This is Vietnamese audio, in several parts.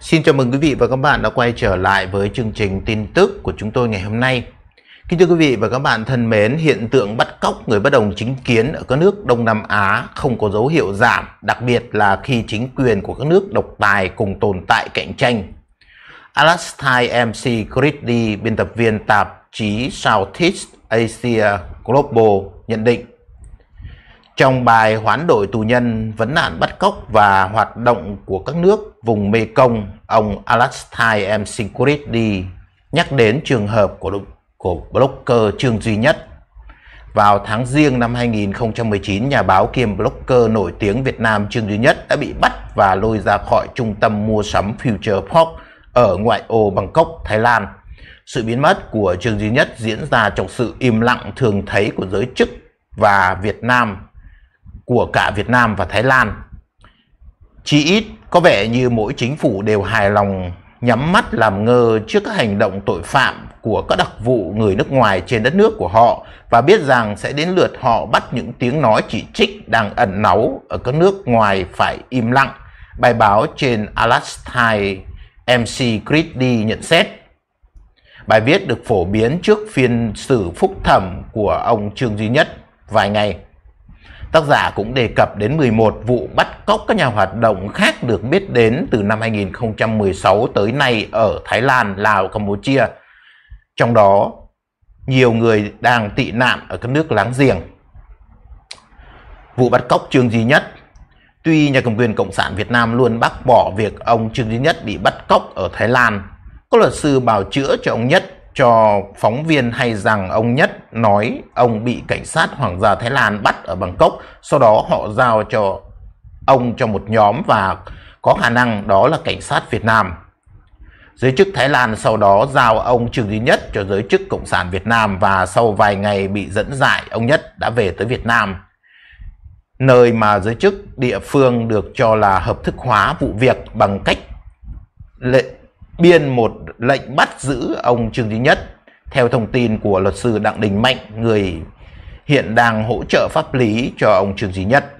Xin chào mừng quý vị và các bạn đã quay trở lại với chương trình tin tức của chúng tôi ngày hôm nay. Kính thưa quý vị và các bạn thân mến, hiện tượng bắt cóc người bất đồng chính kiến ở các nước Đông Nam Á không có dấu hiệu giảm, đặc biệt là khi chính quyền của các nước độc tài cùng tồn tại cạnh tranh. Alastair MC Gridley, biên tập viên tạp chí Southeast Asia Global nhận định trong bài hoán đổi tù nhân vấn nạn bắt cóc và hoạt động của các nước vùng Mekong, ông Alastair M. đi nhắc đến trường hợp của, của blogger Trương Duy Nhất. Vào tháng riêng năm 2019, nhà báo kiêm blogger nổi tiếng Việt Nam Trương Duy Nhất đã bị bắt và lôi ra khỏi trung tâm mua sắm Future Park ở ngoại ô Bangkok, Thái Lan. Sự biến mất của Trương Duy Nhất diễn ra trong sự im lặng thường thấy của giới chức và Việt Nam của cả Việt Nam và Thái Lan. Chỉ ít có vẻ như mỗi chính phủ đều hài lòng nhắm mắt làm ngơ trước các hành động tội phạm của các đặc vụ người nước ngoài trên đất nước của họ và biết rằng sẽ đến lượt họ bắt những tiếng nói chỉ trích đang ẩn náu ở các nước ngoài phải im lặng. Bài báo trên Alastair MC Creedy nhận xét. Bài viết được phổ biến trước phiên xử phúc thẩm của ông Trương Duy Nhất vài ngày Tác giả cũng đề cập đến 11 vụ bắt cóc các nhà hoạt động khác được biết đến từ năm 2016 tới nay ở Thái Lan, Lào, Campuchia. Trong đó, nhiều người đang tị nạn ở các nước láng giềng. Vụ bắt cóc Trương Duy Nhất Tuy nhà cầm quyền Cộng sản Việt Nam luôn bác bỏ việc ông Trương Duy Nhất bị bắt cóc ở Thái Lan, có luật sư bào chữa cho ông Nhất cho phóng viên hay rằng ông Nhất nói ông bị cảnh sát Hoàng gia Thái Lan bắt ở Bangkok, sau đó họ giao cho ông cho một nhóm và có khả năng đó là cảnh sát Việt Nam. Giới chức Thái Lan sau đó giao ông Trương Duy Nhất cho giới chức Cộng sản Việt Nam và sau vài ngày bị dẫn dại, ông Nhất đã về tới Việt Nam, nơi mà giới chức địa phương được cho là hợp thức hóa vụ việc bằng cách lệ biên một lệnh bắt giữ ông Trương Duy Nhất theo thông tin của luật sư Đặng Đình Mạnh, người hiện đang hỗ trợ pháp lý cho ông Trương Duy Nhất.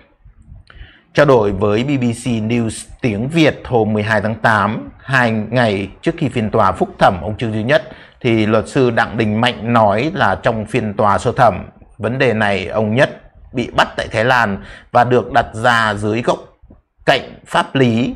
Trao đổi với BBC News tiếng Việt hôm 12 tháng 8, hai ngày trước khi phiên tòa phúc thẩm ông Trương Duy Nhất, thì luật sư Đặng Đình Mạnh nói là trong phiên tòa sơ thẩm, vấn đề này ông Nhất bị bắt tại Thái Lan và được đặt ra dưới góc cạnh pháp lý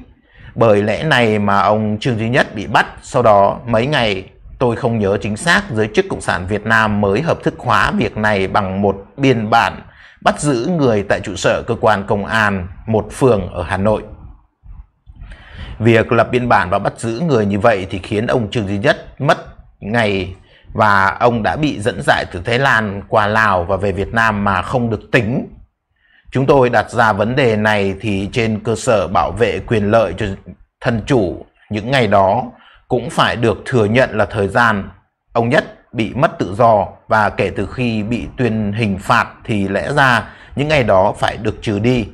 bởi lẽ này mà ông Trương Duy Nhất bị bắt, sau đó mấy ngày tôi không nhớ chính xác giới chức Cộng sản Việt Nam mới hợp thức hóa việc này bằng một biên bản bắt giữ người tại trụ sở cơ quan công an một phường ở Hà Nội. Việc lập biên bản và bắt giữ người như vậy thì khiến ông Trương Duy Nhất mất ngày và ông đã bị dẫn giải từ Thái Lan qua Lào và về Việt Nam mà không được tính Chúng tôi đặt ra vấn đề này thì trên cơ sở bảo vệ quyền lợi cho thân chủ những ngày đó cũng phải được thừa nhận là thời gian ông Nhất bị mất tự do và kể từ khi bị tuyên hình phạt thì lẽ ra những ngày đó phải được trừ đi.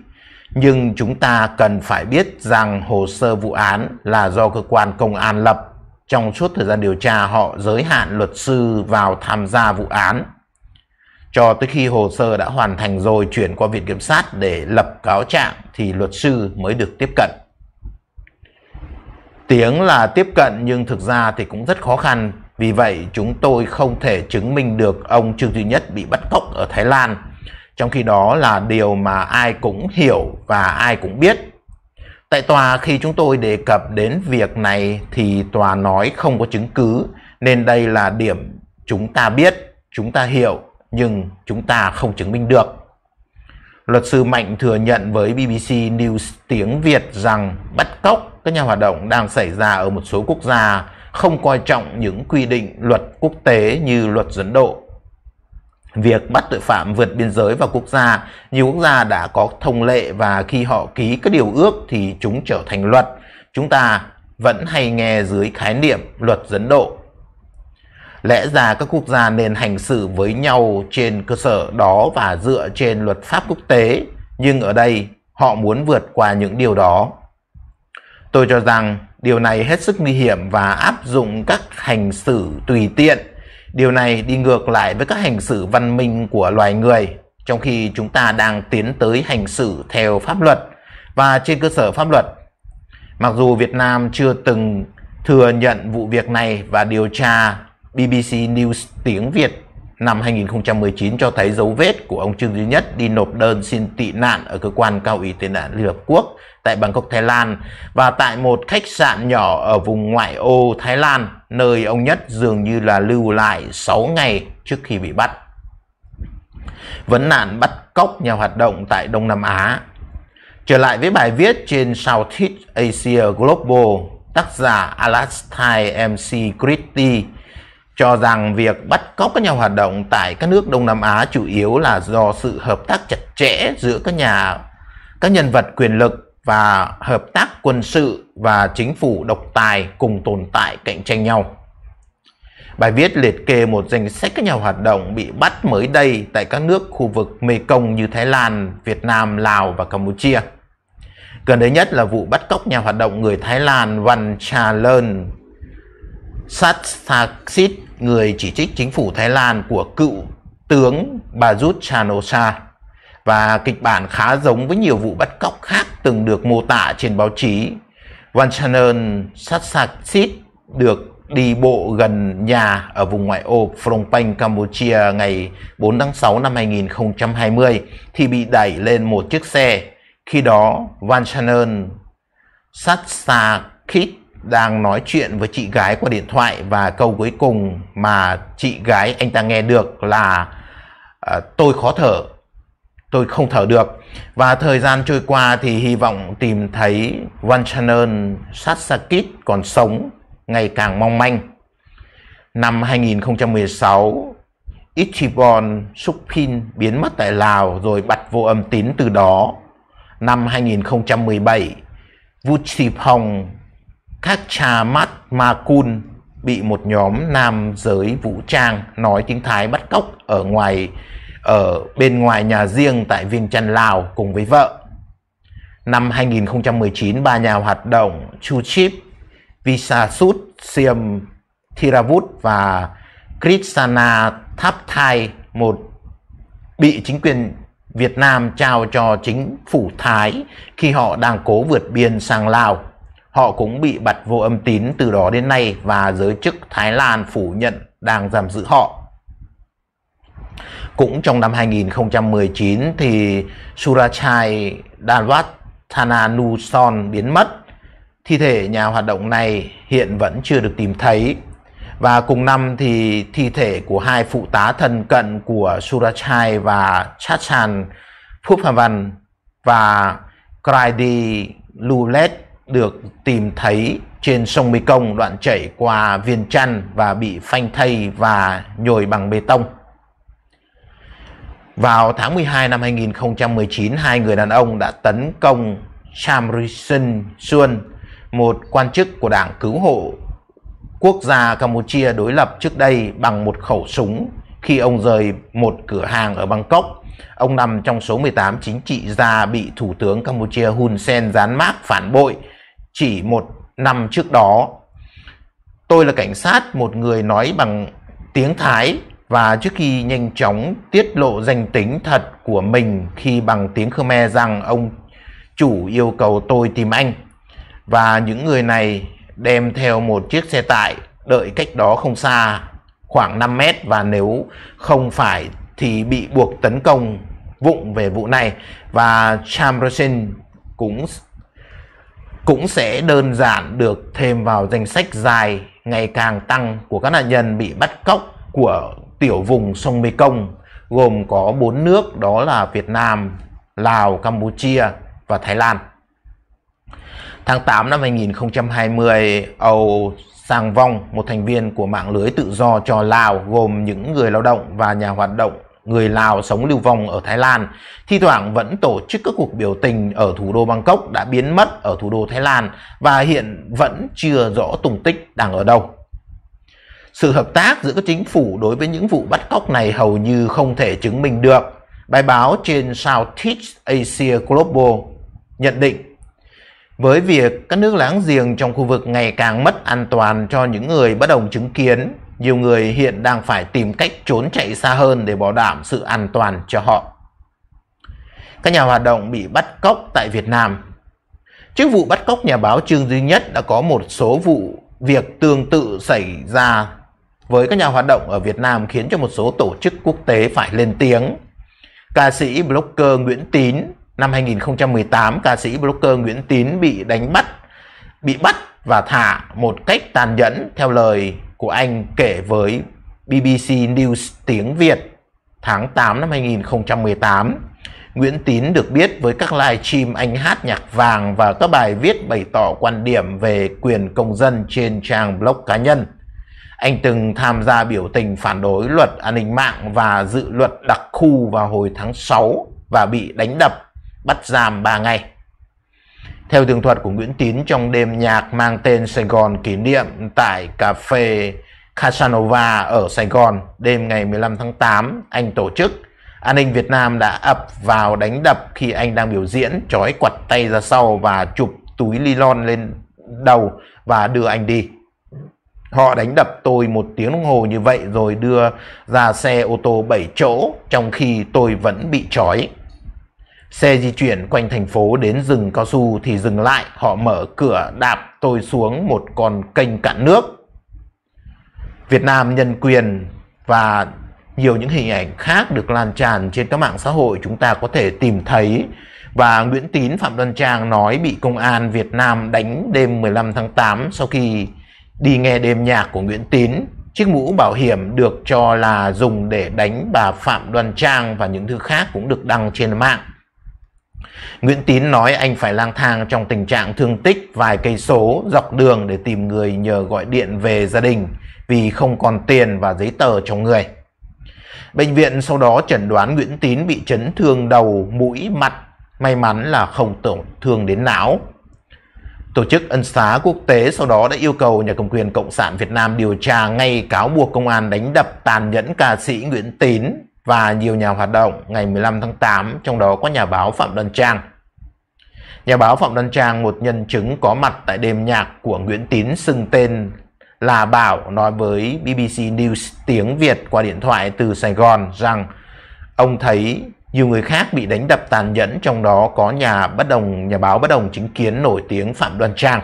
Nhưng chúng ta cần phải biết rằng hồ sơ vụ án là do cơ quan công an lập. Trong suốt thời gian điều tra họ giới hạn luật sư vào tham gia vụ án cho tới khi hồ sơ đã hoàn thành rồi chuyển qua viện kiểm sát để lập cáo trạng thì luật sư mới được tiếp cận. Tiếng là tiếp cận nhưng thực ra thì cũng rất khó khăn, vì vậy chúng tôi không thể chứng minh được ông Trương Duy Nhất bị bắt cóc ở Thái Lan. Trong khi đó là điều mà ai cũng hiểu và ai cũng biết. Tại tòa khi chúng tôi đề cập đến việc này thì tòa nói không có chứng cứ nên đây là điểm chúng ta biết, chúng ta hiểu nhưng chúng ta không chứng minh được. Luật sư Mạnh thừa nhận với BBC News tiếng Việt rằng bắt cóc các nhà hoạt động đang xảy ra ở một số quốc gia không coi trọng những quy định luật quốc tế như luật dẫn độ. Việc bắt tội phạm vượt biên giới vào quốc gia, nhiều quốc gia đã có thông lệ và khi họ ký các điều ước thì chúng trở thành luật. Chúng ta vẫn hay nghe dưới khái niệm luật dẫn độ Lẽ ra các quốc gia nên hành xử với nhau trên cơ sở đó và dựa trên luật pháp quốc tế, nhưng ở đây họ muốn vượt qua những điều đó. Tôi cho rằng điều này hết sức nguy hiểm và áp dụng các hành xử tùy tiện. Điều này đi ngược lại với các hành xử văn minh của loài người, trong khi chúng ta đang tiến tới hành xử theo pháp luật và trên cơ sở pháp luật. Mặc dù Việt Nam chưa từng thừa nhận vụ việc này và điều tra BBC News tiếng Việt năm 2019 cho thấy dấu vết của ông Trương Duy Nhất đi nộp đơn xin tị nạn ở cơ quan cao ủy tị nạn Liên Hợp Quốc tại Bangkok, Thái Lan và tại một khách sạn nhỏ ở vùng ngoại ô Thái Lan, nơi ông Nhất dường như là lưu lại 6 ngày trước khi bị bắt. Vấn nạn bắt cóc nhà hoạt động tại Đông Nam Á Trở lại với bài viết trên Southeast Asia Global, tác giả Alastair MC Christie cho rằng việc bắt cóc các nhà hoạt động tại các nước Đông Nam Á chủ yếu là do sự hợp tác chặt chẽ giữa các nhà các nhân vật quyền lực và hợp tác quân sự và chính phủ độc tài cùng tồn tại cạnh tranh nhau. Bài viết liệt kê một danh sách các nhà hoạt động bị bắt mới đây tại các nước khu vực Mekong như Thái Lan, Việt Nam, Lào và Campuchia. Gần đây nhất là vụ bắt cóc nhà hoạt động người Thái Lan Van Chalan Satsaksit người chỉ trích chính phủ Thái Lan của cựu tướng Prayut chan o và kịch bản khá giống với nhiều vụ bắt cóc khác từng được mô tả trên báo chí. Wanchanan Satsaksit được đi bộ gần nhà ở vùng ngoại ô Phnom Penh, Campuchia ngày 4 tháng 6 năm 2020 thì bị đẩy lên một chiếc xe. Khi đó, Wanchanan Satsaksit đang nói chuyện với chị gái qua điện thoại và câu cuối cùng mà chị gái anh ta nghe được là à, tôi khó thở tôi không thở được và thời gian trôi qua thì hy vọng tìm thấy Vanchanen Satsakit còn sống ngày càng mong manh năm 2016 Ichibon Sukpin biến mất tại Lào rồi bật vô âm tín từ đó năm 2017 Vuchipong các trà mắt bị một nhóm nam giới vũ trang nói tiếng Thái bắt cóc ở ngoài ở bên ngoài nhà riêng tại Viên Chăn Lào cùng với vợ. Năm 2019, ba nhà hoạt động Chu Chip, Visasut, Siam Thiravut và Krishna Thapthai một bị chính quyền Việt Nam trao cho chính phủ Thái khi họ đang cố vượt biên sang Lào Họ cũng bị bật vô âm tín từ đó đến nay và giới chức Thái Lan phủ nhận đang giam giữ họ. Cũng trong năm 2019 thì Surachai Dalwat Thananuson biến mất. Thi thể nhà hoạt động này hiện vẫn chưa được tìm thấy. Và cùng năm thì thi thể của hai phụ tá thân cận của Surachai và Chachan Phuphavan và Kraidi Lulet được tìm thấy trên sông Mekong đoạn chảy qua Viên Chăn và bị phanh thây và nhồi bằng bê tông. Vào tháng 12 năm 2019, hai người đàn ông đã tấn công Chamrisen Sun, một quan chức của Đảng Cứu hộ quốc gia Campuchia đối lập trước đây bằng một khẩu súng khi ông rời một cửa hàng ở Bangkok. Ông nằm trong số 18 chính trị gia bị Thủ tướng Campuchia Hun Sen dán mác phản bội chỉ một năm trước đó. Tôi là cảnh sát, một người nói bằng tiếng Thái và trước khi nhanh chóng tiết lộ danh tính thật của mình khi bằng tiếng Khmer rằng ông chủ yêu cầu tôi tìm anh. Và những người này đem theo một chiếc xe tải đợi cách đó không xa khoảng 5 mét và nếu không phải thì bị buộc tấn công vụng về vụ này và Chamberson cũng cũng sẽ đơn giản được thêm vào danh sách dài ngày càng tăng của các nạn nhân bị bắt cóc của tiểu vùng sông Mekong gồm có bốn nước đó là Việt Nam, Lào, Campuchia và Thái Lan. Tháng 8 năm 2020, Âu Sang Vong, một thành viên của mạng lưới tự do cho Lào gồm những người lao động và nhà hoạt động người Lào sống lưu vong ở Thái Lan, thi thoảng vẫn tổ chức các cuộc biểu tình ở thủ đô Bangkok đã biến mất ở thủ đô Thái Lan và hiện vẫn chưa rõ tung tích đang ở đâu. Sự hợp tác giữa các chính phủ đối với những vụ bắt cóc này hầu như không thể chứng minh được. Bài báo trên Southeast Asia Global nhận định với việc các nước láng giềng trong khu vực ngày càng mất an toàn cho những người bất đồng chứng kiến nhiều người hiện đang phải tìm cách trốn chạy xa hơn để bảo đảm sự an toàn cho họ. Các nhà hoạt động bị bắt cóc tại Việt Nam Trước vụ bắt cóc nhà báo Trương Duy Nhất đã có một số vụ việc tương tự xảy ra với các nhà hoạt động ở Việt Nam khiến cho một số tổ chức quốc tế phải lên tiếng. Ca sĩ blogger Nguyễn Tín năm 2018, ca sĩ blogger Nguyễn Tín bị đánh bắt, bị bắt và thả một cách tàn nhẫn theo lời của anh kể với BBC News tiếng Việt tháng 8 năm 2018. Nguyễn Tín được biết với các live stream anh hát nhạc vàng và các bài viết bày tỏ quan điểm về quyền công dân trên trang blog cá nhân. Anh từng tham gia biểu tình phản đối luật an ninh mạng và dự luật đặc khu vào hồi tháng 6 và bị đánh đập, bắt giam 3 ngày. Theo tường thuật của Nguyễn Tín trong đêm nhạc mang tên Sài Gòn kỷ niệm tại cà phê Casanova ở Sài Gòn đêm ngày 15 tháng 8, anh tổ chức. An ninh Việt Nam đã ập vào đánh đập khi anh đang biểu diễn, trói quặt tay ra sau và chụp túi ly lon lên đầu và đưa anh đi. Họ đánh đập tôi một tiếng đồng hồ như vậy rồi đưa ra xe ô tô 7 chỗ trong khi tôi vẫn bị trói. Xe di chuyển quanh thành phố đến rừng cao su thì dừng lại, họ mở cửa đạp tôi xuống một con kênh cạn nước. Việt Nam nhân quyền và nhiều những hình ảnh khác được lan tràn trên các mạng xã hội chúng ta có thể tìm thấy và Nguyễn Tín Phạm Đoan Trang nói bị công an Việt Nam đánh đêm 15 tháng 8 sau khi đi nghe đêm nhạc của Nguyễn Tín. Chiếc mũ bảo hiểm được cho là dùng để đánh bà Phạm Đoan Trang và những thứ khác cũng được đăng trên mạng. Nguyễn Tín nói anh phải lang thang trong tình trạng thương tích vài cây số dọc đường để tìm người nhờ gọi điện về gia đình vì không còn tiền và giấy tờ trong người. Bệnh viện sau đó chẩn đoán Nguyễn Tín bị chấn thương đầu, mũi, mặt, may mắn là không tổn thương đến não. Tổ chức ân xá quốc tế sau đó đã yêu cầu nhà cầm quyền Cộng sản Việt Nam điều tra ngay cáo buộc công an đánh đập tàn nhẫn ca sĩ Nguyễn Tín và nhiều nhà hoạt động ngày 15 tháng 8, trong đó có nhà báo Phạm Đăng Trang. Nhà báo Phạm Đăng Trang, một nhân chứng có mặt tại đêm nhạc của Nguyễn Tín xưng tên là Bảo nói với BBC News tiếng Việt qua điện thoại từ Sài Gòn rằng ông thấy nhiều người khác bị đánh đập tàn nhẫn trong đó có nhà bất đồng nhà báo bất đồng chính kiến nổi tiếng Phạm Đoan Trang.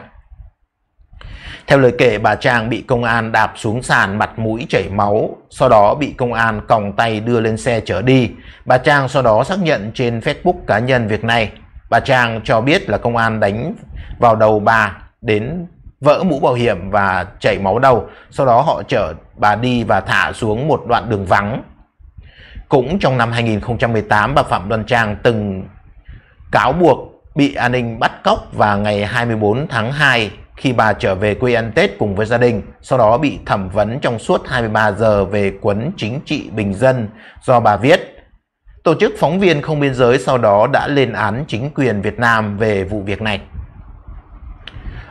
Theo lời kể, bà Trang bị công an đạp xuống sàn mặt mũi chảy máu, sau đó bị công an còng tay đưa lên xe chở đi. Bà Trang sau đó xác nhận trên Facebook cá nhân việc này. Bà Trang cho biết là công an đánh vào đầu bà đến vỡ mũ bảo hiểm và chảy máu đầu, sau đó họ chở bà đi và thả xuống một đoạn đường vắng. Cũng trong năm 2018, bà Phạm Đoan Trang từng cáo buộc bị an ninh bắt cóc và ngày 24 tháng 2 khi bà trở về quê ăn Tết cùng với gia đình, sau đó bị thẩm vấn trong suốt 23 giờ về cuốn chính trị bình dân do bà viết. Tổ chức phóng viên không biên giới sau đó đã lên án chính quyền Việt Nam về vụ việc này.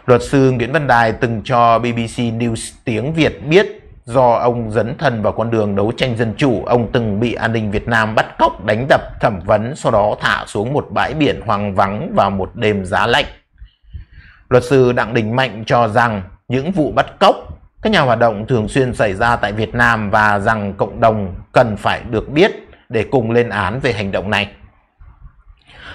Luật sư Nguyễn Văn Đài từng cho BBC News tiếng Việt biết do ông dấn thân vào con đường đấu tranh dân chủ, ông từng bị an ninh Việt Nam bắt cóc, đánh đập, thẩm vấn, sau đó thả xuống một bãi biển hoang vắng vào một đêm giá lạnh. Luật sư Đặng Đình Mạnh cho rằng những vụ bắt cóc, các nhà hoạt động thường xuyên xảy ra tại Việt Nam và rằng cộng đồng cần phải được biết để cùng lên án về hành động này.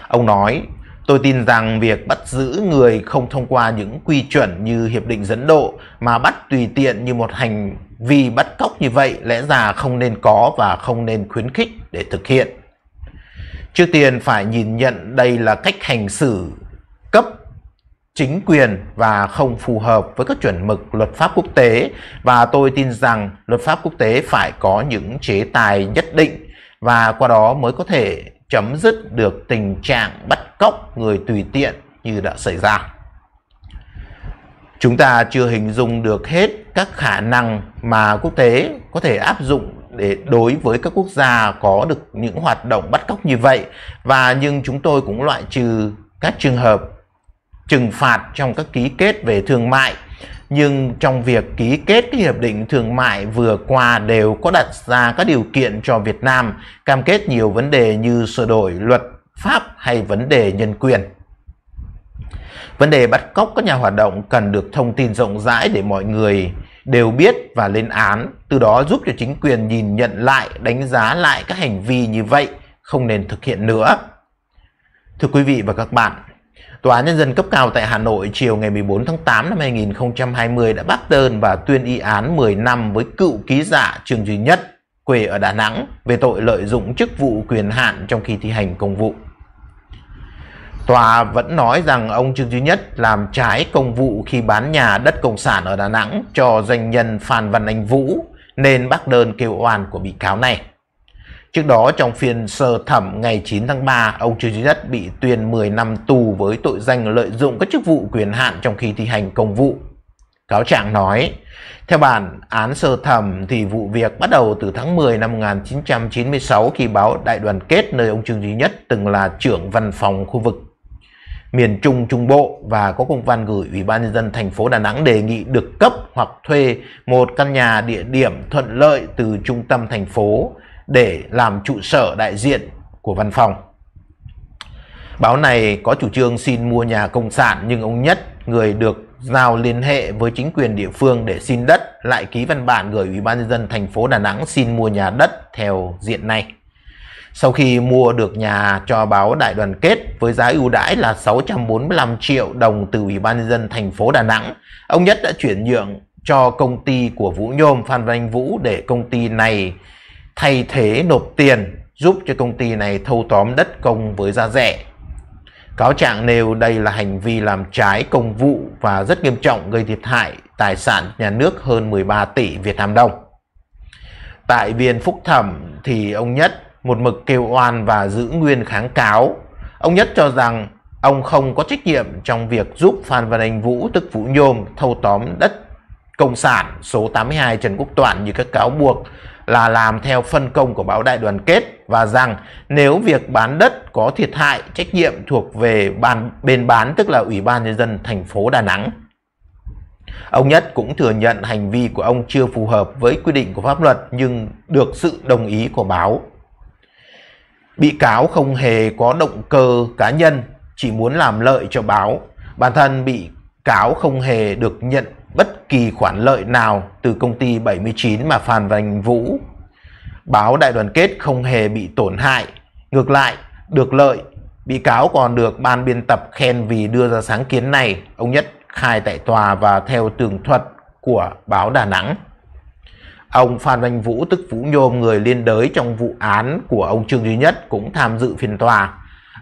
Ông nói, tôi tin rằng việc bắt giữ người không thông qua những quy chuẩn như Hiệp định dẫn độ mà bắt tùy tiện như một hành vi bắt cóc như vậy lẽ ra không nên có và không nên khuyến khích để thực hiện. Trước tiên phải nhìn nhận đây là cách hành xử chính quyền và không phù hợp với các chuẩn mực luật pháp quốc tế và tôi tin rằng luật pháp quốc tế phải có những chế tài nhất định và qua đó mới có thể chấm dứt được tình trạng bắt cóc người tùy tiện như đã xảy ra. Chúng ta chưa hình dung được hết các khả năng mà quốc tế có thể áp dụng để đối với các quốc gia có được những hoạt động bắt cóc như vậy và nhưng chúng tôi cũng loại trừ các trường hợp trừng phạt trong các ký kết về thương mại nhưng trong việc ký kết cái hiệp định thương mại vừa qua đều có đặt ra các điều kiện cho Việt Nam cam kết nhiều vấn đề như sửa đổi luật pháp hay vấn đề nhân quyền. Vấn đề bắt cóc các nhà hoạt động cần được thông tin rộng rãi để mọi người đều biết và lên án, từ đó giúp cho chính quyền nhìn nhận lại, đánh giá lại các hành vi như vậy không nên thực hiện nữa. Thưa quý vị và các bạn, Tòa Nhân dân cấp cao tại Hà Nội chiều ngày 14 tháng 8 năm 2020 đã bác đơn và tuyên y án 10 năm với cựu ký giả Trương Duy Nhất, quê ở Đà Nẵng, về tội lợi dụng chức vụ quyền hạn trong khi thi hành công vụ. Tòa vẫn nói rằng ông Trương Duy Nhất làm trái công vụ khi bán nhà đất cộng sản ở Đà Nẵng cho doanh nhân Phan Văn Anh Vũ nên bác đơn kêu oan của bị cáo này. Trước đó trong phiên sơ thẩm ngày 9 tháng 3, ông Trương Duy Nhất bị tuyên 10 năm tù với tội danh lợi dụng các chức vụ quyền hạn trong khi thi hành công vụ. Cáo trạng nói, theo bản án sơ thẩm thì vụ việc bắt đầu từ tháng 10 năm 1996 khi báo Đại đoàn kết nơi ông Trương Duy Nhất từng là trưởng văn phòng khu vực miền Trung Trung Bộ và có công văn gửi Ủy ban nhân dân thành phố Đà Nẵng đề nghị được cấp hoặc thuê một căn nhà địa điểm thuận lợi từ trung tâm thành phố để làm trụ sở đại diện của văn phòng. Báo này có chủ trương xin mua nhà công sản nhưng ông Nhất, người được giao liên hệ với chính quyền địa phương để xin đất, lại ký văn bản gửi Ủy ban nhân dân thành phố Đà Nẵng xin mua nhà đất theo diện này. Sau khi mua được nhà cho báo Đại đoàn kết với giá ưu đãi là 645 triệu đồng từ Ủy ban nhân dân thành phố Đà Nẵng, ông Nhất đã chuyển nhượng cho công ty của Vũ Nhôm Phan Văn Vũ để công ty này thay thế nộp tiền giúp cho công ty này thâu tóm đất công với giá rẻ. Cáo trạng nêu đây là hành vi làm trái công vụ và rất nghiêm trọng gây thiệt hại tài sản nhà nước hơn 13 tỷ Việt Nam đồng. Tại viên phúc thẩm thì ông Nhất một mực kêu oan và giữ nguyên kháng cáo. Ông Nhất cho rằng ông không có trách nhiệm trong việc giúp Phan Văn Anh Vũ tức Vũ Nhôm thâu tóm đất công sản số 82 Trần Quốc Toản như các cáo buộc là làm theo phân công của báo đại đoàn kết và rằng nếu việc bán đất có thiệt hại trách nhiệm thuộc về bàn bên bán tức là Ủy ban nhân dân thành phố Đà Nẵng. Ông Nhất cũng thừa nhận hành vi của ông chưa phù hợp với quy định của pháp luật nhưng được sự đồng ý của báo. Bị cáo không hề có động cơ cá nhân, chỉ muốn làm lợi cho báo. Bản thân bị cáo không hề được nhận bất kỳ khoản lợi nào từ công ty 79 mà Phan Văn Vũ. Báo Đại đoàn kết không hề bị tổn hại, ngược lại được lợi, bị cáo còn được ban biên tập khen vì đưa ra sáng kiến này, ông Nhất khai tại tòa và theo tường thuật của báo Đà Nẵng. Ông Phan Văn Vũ tức Vũ Nhôm người liên đới trong vụ án của ông Trương Duy Nhất cũng tham dự phiên tòa.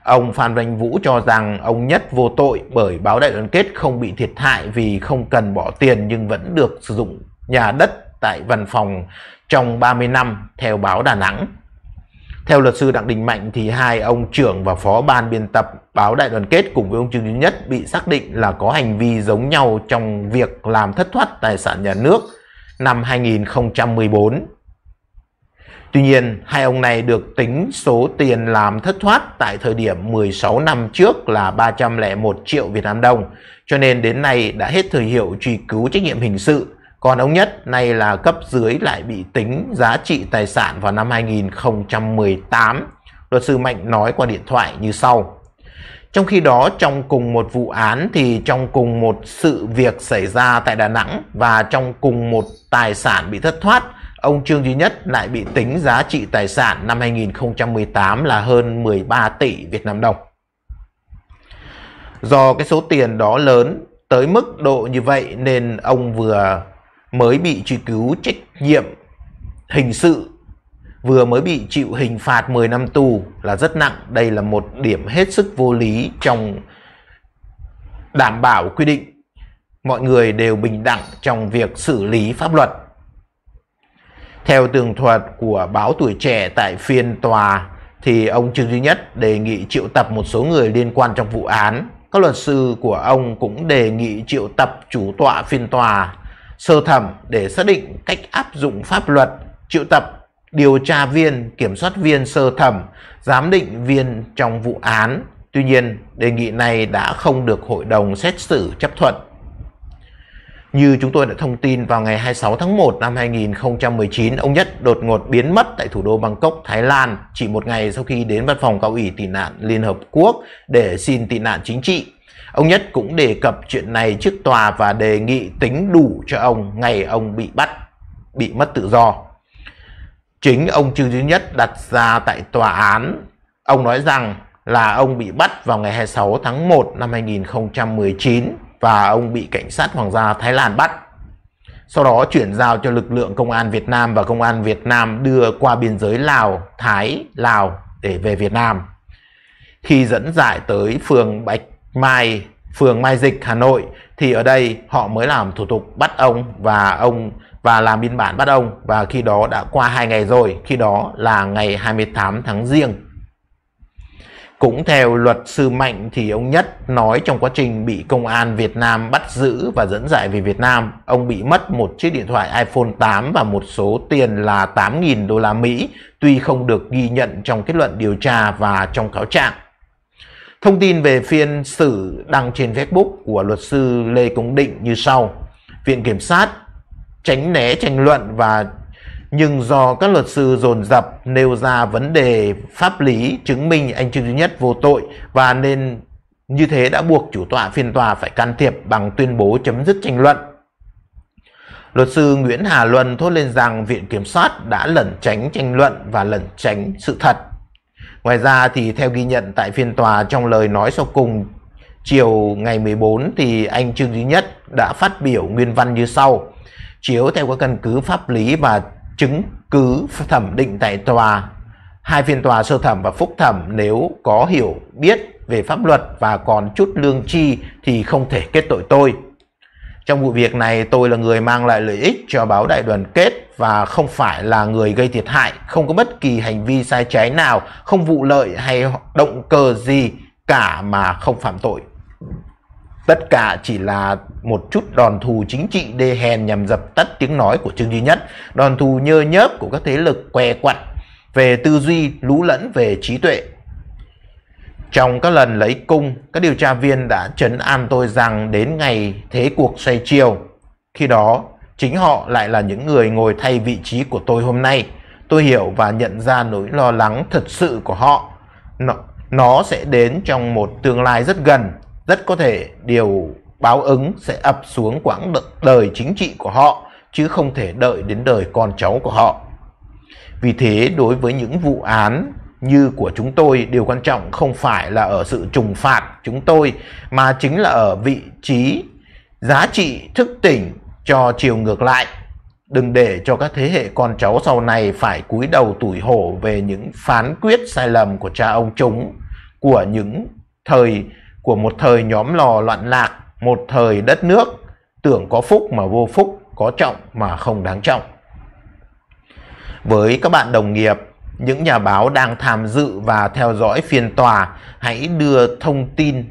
Ông Phan Văn Vũ cho rằng ông Nhất vô tội bởi báo đại đoàn kết không bị thiệt hại vì không cần bỏ tiền nhưng vẫn được sử dụng nhà đất tại văn phòng trong 30 năm theo báo Đà Nẵng. Theo luật sư Đặng Đình Mạnh thì hai ông trưởng và phó ban biên tập báo Đại đoàn kết cùng với ông Trương Duy Nhất bị xác định là có hành vi giống nhau trong việc làm thất thoát tài sản nhà nước năm 2014 Tuy nhiên, hai ông này được tính số tiền làm thất thoát tại thời điểm 16 năm trước là 301 triệu Việt Nam đồng, cho nên đến nay đã hết thời hiệu truy cứu trách nhiệm hình sự. Còn ông Nhất nay là cấp dưới lại bị tính giá trị tài sản vào năm 2018. Luật sư Mạnh nói qua điện thoại như sau. Trong khi đó, trong cùng một vụ án thì trong cùng một sự việc xảy ra tại Đà Nẵng và trong cùng một tài sản bị thất thoát – Ông Trương Duy Nhất lại bị tính giá trị tài sản năm 2018 là hơn 13 tỷ Việt Nam đồng. Do cái số tiền đó lớn tới mức độ như vậy nên ông vừa mới bị truy cứu trách nhiệm hình sự vừa mới bị chịu hình phạt 10 năm tù là rất nặng. Đây là một điểm hết sức vô lý trong đảm bảo quy định mọi người đều bình đẳng trong việc xử lý pháp luật theo tường thuật của báo Tuổi Trẻ tại phiên tòa, thì ông Trương Duy Nhất đề nghị triệu tập một số người liên quan trong vụ án. Các luật sư của ông cũng đề nghị triệu tập chủ tọa phiên tòa sơ thẩm để xác định cách áp dụng pháp luật, triệu tập điều tra viên, kiểm soát viên sơ thẩm, giám định viên trong vụ án. Tuy nhiên, đề nghị này đã không được hội đồng xét xử chấp thuận. Như chúng tôi đã thông tin vào ngày 26 tháng 1 năm 2019, ông Nhất đột ngột biến mất tại thủ đô Bangkok, Thái Lan chỉ một ngày sau khi đến văn phòng cao ủy tị nạn Liên Hợp Quốc để xin tị nạn chính trị. Ông Nhất cũng đề cập chuyện này trước tòa và đề nghị tính đủ cho ông ngày ông bị bắt, bị mất tự do. Chính ông Trương Duy Nhất đặt ra tại tòa án, ông nói rằng là ông bị bắt vào ngày 26 tháng 1 năm 2019 và ông bị cảnh sát hoàng gia Thái Lan bắt. Sau đó chuyển giao cho lực lượng công an Việt Nam và công an Việt Nam đưa qua biên giới Lào, Thái, Lào để về Việt Nam. Khi dẫn giải tới phường Bạch Mai, phường Mai Dịch, Hà Nội thì ở đây họ mới làm thủ tục bắt ông và ông và làm biên bản bắt ông và khi đó đã qua 2 ngày rồi, khi đó là ngày 28 tháng Giêng cũng theo luật sư Mạnh thì ông Nhất nói trong quá trình bị công an Việt Nam bắt giữ và dẫn giải về Việt Nam, ông bị mất một chiếc điện thoại iPhone 8 và một số tiền là 8.000 đô la Mỹ, tuy không được ghi nhận trong kết luận điều tra và trong cáo trạng. Thông tin về phiên xử đăng trên Facebook của luật sư Lê Công Định như sau. Viện Kiểm sát tránh né tranh luận và nhưng do các luật sư dồn dập nêu ra vấn đề pháp lý chứng minh anh Trương Duy Nhất vô tội và nên như thế đã buộc chủ tọa phiên tòa phải can thiệp bằng tuyên bố chấm dứt tranh luận. Luật sư Nguyễn Hà Luân thốt lên rằng Viện Kiểm soát đã lẩn tránh tranh luận và lẩn tránh sự thật. Ngoài ra thì theo ghi nhận tại phiên tòa trong lời nói sau cùng chiều ngày 14 thì anh Trương Duy Nhất đã phát biểu nguyên văn như sau. Chiếu theo các căn cứ pháp lý và chứng cứ thẩm định tại tòa hai phiên tòa sơ thẩm và phúc thẩm nếu có hiểu biết về pháp luật và còn chút lương tri thì không thể kết tội tôi. Trong vụ việc này tôi là người mang lại lợi ích cho báo đại đoàn kết và không phải là người gây thiệt hại, không có bất kỳ hành vi sai trái nào, không vụ lợi hay động cơ gì cả mà không phạm tội. Tất cả chỉ là một chút đòn thù chính trị đê hèn nhằm dập tắt tiếng nói của Trương Duy Nhất, đòn thù nhơ nhớp của các thế lực què quặt về tư duy lũ lẫn về trí tuệ. Trong các lần lấy cung, các điều tra viên đã chấn an tôi rằng đến ngày thế cuộc xoay chiều. Khi đó, chính họ lại là những người ngồi thay vị trí của tôi hôm nay. Tôi hiểu và nhận ra nỗi lo lắng thật sự của họ. Nó, nó sẽ đến trong một tương lai rất gần rất có thể điều báo ứng sẽ ập xuống quãng đời chính trị của họ chứ không thể đợi đến đời con cháu của họ. Vì thế đối với những vụ án như của chúng tôi điều quan trọng không phải là ở sự trừng phạt chúng tôi mà chính là ở vị trí giá trị thức tỉnh cho chiều ngược lại. Đừng để cho các thế hệ con cháu sau này phải cúi đầu tủi hổ về những phán quyết sai lầm của cha ông chúng, của những thời của một thời nhóm lò loạn lạc, một thời đất nước, tưởng có phúc mà vô phúc, có trọng mà không đáng trọng. Với các bạn đồng nghiệp, những nhà báo đang tham dự và theo dõi phiên tòa hãy đưa thông tin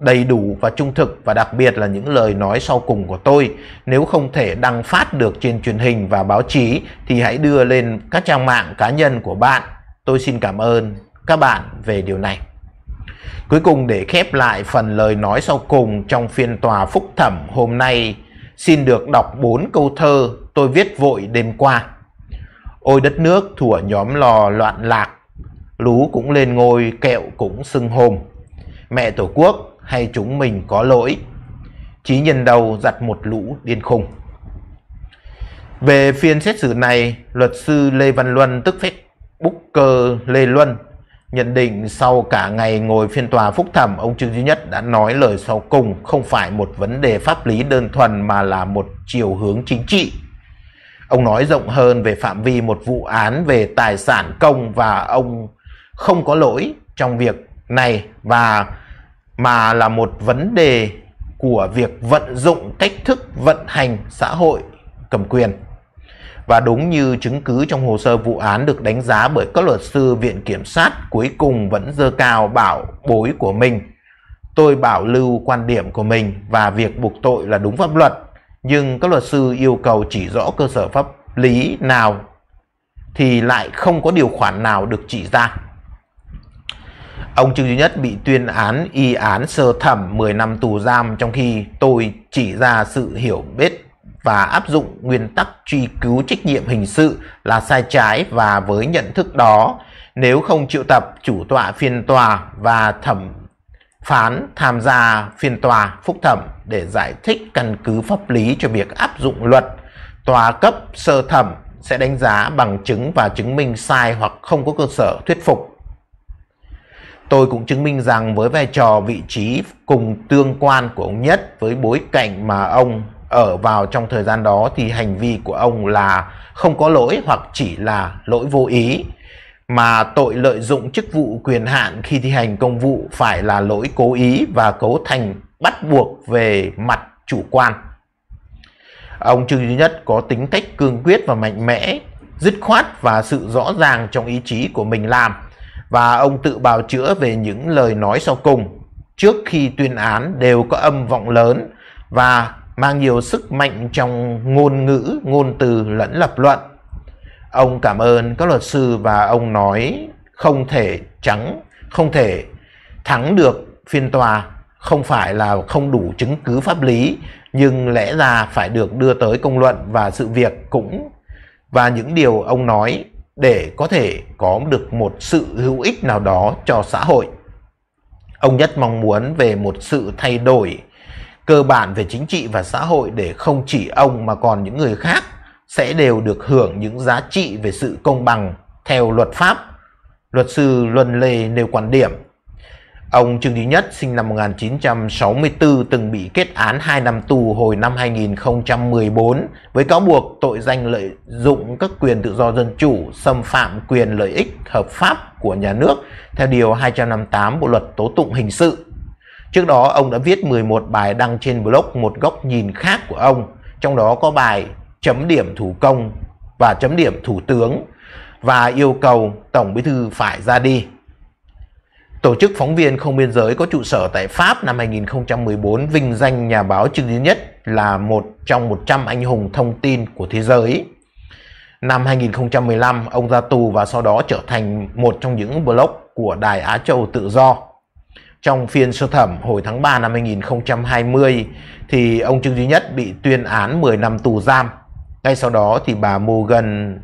đầy đủ và trung thực và đặc biệt là những lời nói sau cùng của tôi nếu không thể đăng phát được trên truyền hình và báo chí thì hãy đưa lên các trang mạng cá nhân của bạn tôi xin cảm ơn các bạn về điều này Cuối cùng để khép lại phần lời nói sau cùng trong phiên tòa phúc thẩm hôm nay, xin được đọc bốn câu thơ tôi viết vội đêm qua. Ôi đất nước thủa nhóm lò loạn lạc, lú cũng lên ngôi, kẹo cũng sưng hồm. Mẹ Tổ quốc hay chúng mình có lỗi, chí nhân đầu giặt một lũ điên khùng. Về phiên xét xử này, luật sư Lê Văn Luân tức phép booker Lê Luân Nhận định sau cả ngày ngồi phiên tòa phúc thẩm, ông Trương Duy Nhất đã nói lời sau cùng không phải một vấn đề pháp lý đơn thuần mà là một chiều hướng chính trị. Ông nói rộng hơn về phạm vi một vụ án về tài sản công và ông không có lỗi trong việc này và mà là một vấn đề của việc vận dụng cách thức vận hành xã hội cầm quyền và đúng như chứng cứ trong hồ sơ vụ án được đánh giá bởi các luật sư viện kiểm sát cuối cùng vẫn dơ cao bảo bối của mình. Tôi bảo lưu quan điểm của mình và việc buộc tội là đúng pháp luật, nhưng các luật sư yêu cầu chỉ rõ cơ sở pháp lý nào thì lại không có điều khoản nào được chỉ ra. Ông Trương Duy Nhất bị tuyên án y án sơ thẩm 10 năm tù giam trong khi tôi chỉ ra sự hiểu biết và áp dụng nguyên tắc truy cứu trách nhiệm hình sự là sai trái và với nhận thức đó, nếu không triệu tập chủ tọa phiên tòa và thẩm phán tham gia phiên tòa phúc thẩm để giải thích căn cứ pháp lý cho việc áp dụng luật, tòa cấp sơ thẩm sẽ đánh giá bằng chứng và chứng minh sai hoặc không có cơ sở thuyết phục. Tôi cũng chứng minh rằng với vai trò vị trí cùng tương quan của ông Nhất với bối cảnh mà ông ở vào trong thời gian đó thì hành vi của ông là không có lỗi hoặc chỉ là lỗi vô ý mà tội lợi dụng chức vụ quyền hạn khi thi hành công vụ phải là lỗi cố ý và cấu thành bắt buộc về mặt chủ quan. Ông Trương Duy Nhất có tính cách cương quyết và mạnh mẽ, dứt khoát và sự rõ ràng trong ý chí của mình làm và ông tự bào chữa về những lời nói sau cùng trước khi tuyên án đều có âm vọng lớn và mang nhiều sức mạnh trong ngôn ngữ, ngôn từ lẫn lập luận. Ông cảm ơn các luật sư và ông nói không thể trắng, không thể thắng được phiên tòa không phải là không đủ chứng cứ pháp lý nhưng lẽ ra phải được đưa tới công luận và sự việc cũng và những điều ông nói để có thể có được một sự hữu ích nào đó cho xã hội. Ông nhất mong muốn về một sự thay đổi cơ bản về chính trị và xã hội để không chỉ ông mà còn những người khác sẽ đều được hưởng những giá trị về sự công bằng theo luật pháp. Luật sư Luân Lê nêu quan điểm. Ông Trương Duy Nhất sinh năm 1964 từng bị kết án 2 năm tù hồi năm 2014 với cáo buộc tội danh lợi dụng các quyền tự do dân chủ xâm phạm quyền lợi ích hợp pháp của nhà nước theo Điều 258 Bộ Luật Tố Tụng Hình Sự Trước đó ông đã viết 11 bài đăng trên blog một góc nhìn khác của ông, trong đó có bài chấm điểm thủ công và chấm điểm thủ tướng và yêu cầu Tổng Bí thư phải ra đi. Tổ chức phóng viên không biên giới có trụ sở tại Pháp năm 2014 vinh danh nhà báo Trương Duy Nhất là một trong 100 anh hùng thông tin của thế giới. Năm 2015, ông ra tù và sau đó trở thành một trong những blog của Đài Á Châu Tự Do trong phiên sơ thẩm hồi tháng 3 năm 2020 thì ông Trương Duy Nhất bị tuyên án 10 năm tù giam. Ngay sau đó thì bà Morgan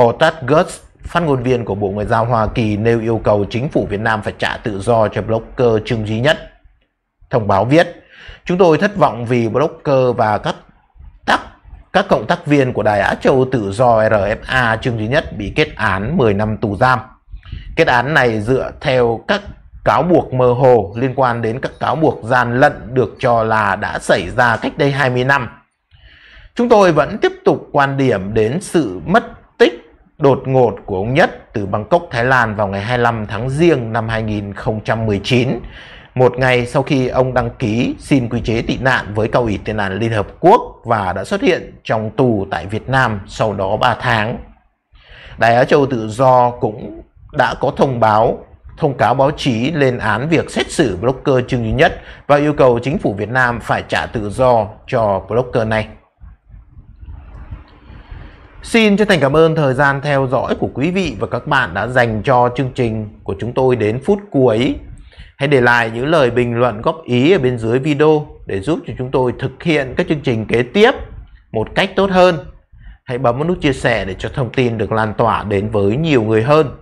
Otagus, phát ngôn viên của Bộ Ngoại giao Hoa Kỳ nêu yêu cầu chính phủ Việt Nam phải trả tự do cho blogger Trương Duy Nhất. Thông báo viết, chúng tôi thất vọng vì blogger và các tác các cộng tác viên của Đài Á Châu Tự do RFA Trương Duy Nhất bị kết án 10 năm tù giam. Kết án này dựa theo các cáo buộc mơ hồ liên quan đến các cáo buộc gian lận được cho là đã xảy ra cách đây 20 năm. Chúng tôi vẫn tiếp tục quan điểm đến sự mất tích đột ngột của ông Nhất từ Bangkok, Thái Lan vào ngày 25 tháng Giêng năm 2019, một ngày sau khi ông đăng ký xin quy chế tị nạn với cao ủy tị nạn Liên Hợp Quốc và đã xuất hiện trong tù tại Việt Nam sau đó 3 tháng. Đài Á Châu Tự Do cũng đã có thông báo thông cáo báo chí lên án việc xét xử blogger Trương Duy Nhất và yêu cầu chính phủ Việt Nam phải trả tự do cho blogger này. Xin chân thành cảm ơn thời gian theo dõi của quý vị và các bạn đã dành cho chương trình của chúng tôi đến phút cuối. Hãy để lại những lời bình luận góp ý ở bên dưới video để giúp cho chúng tôi thực hiện các chương trình kế tiếp một cách tốt hơn. Hãy bấm vào nút chia sẻ để cho thông tin được lan tỏa đến với nhiều người hơn